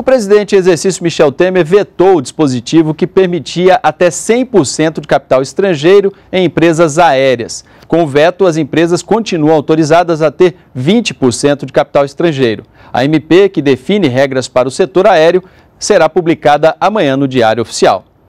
O presidente em exercício Michel Temer vetou o dispositivo que permitia até 100% de capital estrangeiro em empresas aéreas. Com o veto, as empresas continuam autorizadas a ter 20% de capital estrangeiro. A MP, que define regras para o setor aéreo, será publicada amanhã no Diário Oficial.